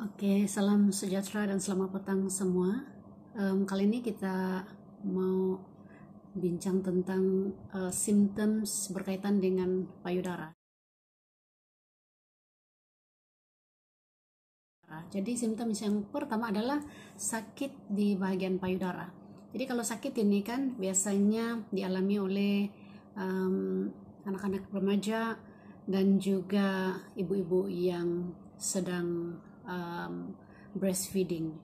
Oke, salam sejahtera dan selamat petang semua. Um, kali ini kita mau bincang tentang uh, symptoms berkaitan dengan payudara. Jadi simptom yang pertama adalah sakit di bagian payudara. Jadi kalau sakit ini kan biasanya dialami oleh anak-anak remaja dan juga ibu-ibu yang sedang um, breastfeeding.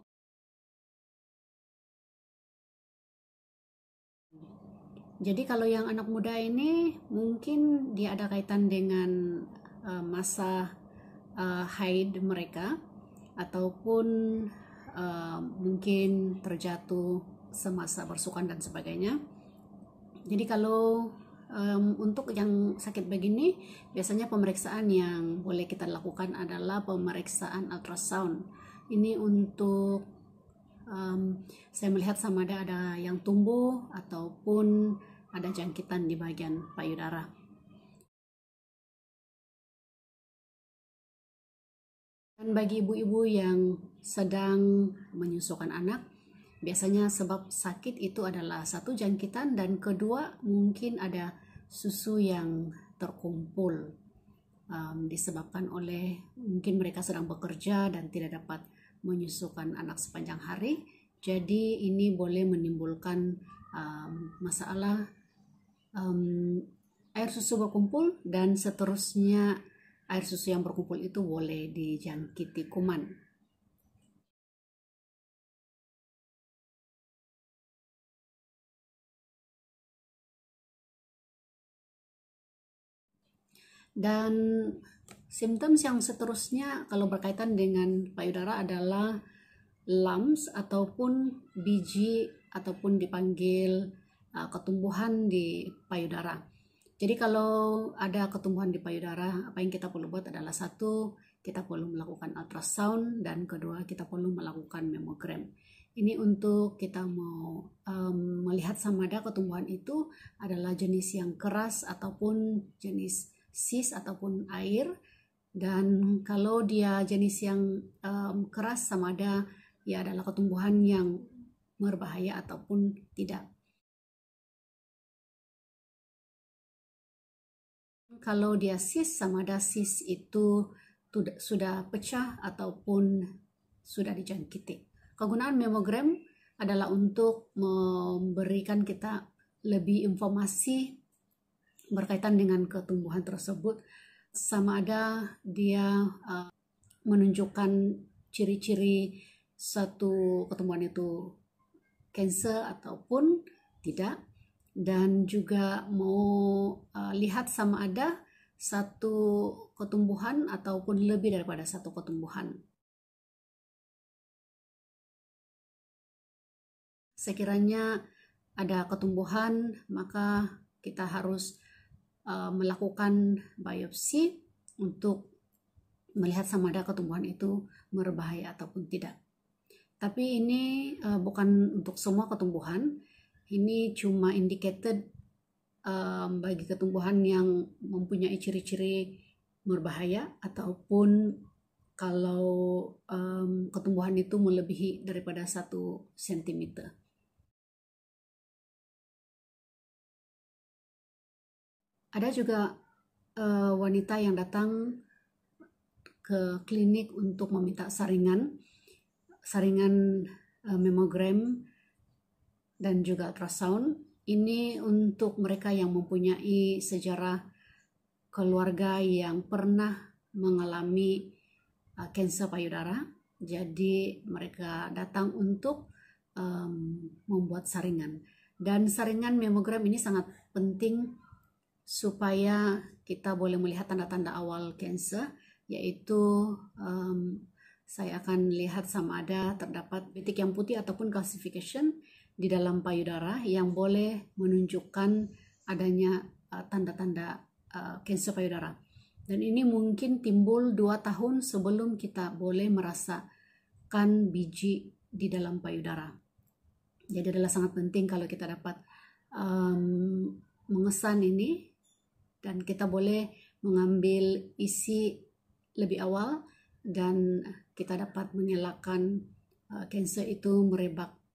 Jadi kalau yang anak muda ini mungkin dia ada kaitan dengan uh, masa uh, haid mereka ataupun uh, mungkin terjatuh semasa bersukan dan sebagainya. Jadi kalau um, untuk yang sakit begini biasanya pemeriksaan yang boleh kita lakukan adalah pemeriksaan ultrasound ini untuk um, saya melihat sama ada ada yang tumbuh ataupun ada jangkitan di bagian payudara dan bagi ibu-ibu yang sedang menyusukan anak biasanya sebab sakit itu adalah satu jangkitan dan kedua mungkin ada susu yang terkumpul um, disebabkan oleh mungkin mereka sedang bekerja dan tidak dapat menyusukan anak sepanjang hari. Jadi ini boleh menimbulkan um, masalah um, air susu berkumpul dan seterusnya air susu yang berkumpul itu boleh dijangkiti kuman. Dan simptoms yang seterusnya kalau berkaitan dengan payudara adalah lumps ataupun biji ataupun dipanggil uh, ketumbuhan di payudara. Jadi kalau ada ketumbuhan di payudara, apa yang kita perlu buat adalah satu, kita perlu melakukan ultrasound dan kedua kita perlu melakukan memogram. Ini untuk kita mau um, melihat ada ketumbuhan itu adalah jenis yang keras ataupun jenis sis ataupun air dan kalau dia jenis yang um, keras sama ada ya adalah ketumbuhan yang berbahaya ataupun tidak. Kalau dia sis sama ada sis itu sudah pecah ataupun sudah dijangkiti. Kegunaan memogram adalah untuk memberikan kita lebih informasi berkaitan dengan ketumbuhan tersebut sama ada dia uh, menunjukkan ciri-ciri satu ketumbuhan itu cancer ataupun tidak dan juga mau uh, lihat sama ada satu ketumbuhan ataupun lebih daripada satu ketumbuhan. Sekiranya ada ketumbuhan, maka kita harus uh, melakukan biopsi untuk melihat sama ada ketumbuhan itu berbahaya ataupun tidak. Tapi ini uh, bukan untuk semua ketumbuhan, ini cuma indicated um, bagi ketumbuhan yang mempunyai ciri-ciri berbahaya ataupun kalau um, ketumbuhan itu melebihi daripada satu sentimeter. Ada juga uh, wanita yang datang ke klinik untuk meminta saringan, saringan uh, eh, memogram dan juga ultrasound. Ini untuk mereka yang mempunyai sejarah keluarga yang pernah mengalami uh, kanker payudara. Jadi mereka datang untuk um, membuat saringan. Dan saringan memogram ini sangat penting supaya kita boleh melihat tanda-tanda awal cancer yaitu um, saya akan lihat sama ada terdapat titik yang putih ataupun calcification di dalam payudara yang boleh menunjukkan adanya eh, tanda-tanda uh, eh, kanker payudara. Dan ini mungkin timbul dua tahun sebelum kita boleh merasakan biji di dalam payudara. Jadi adalah sangat penting kalau kita dapat um, mengesan ini dan kita boleh mengambil isi lebih awal dan kita dapat menyalakan uh, eh, kanker itu merebak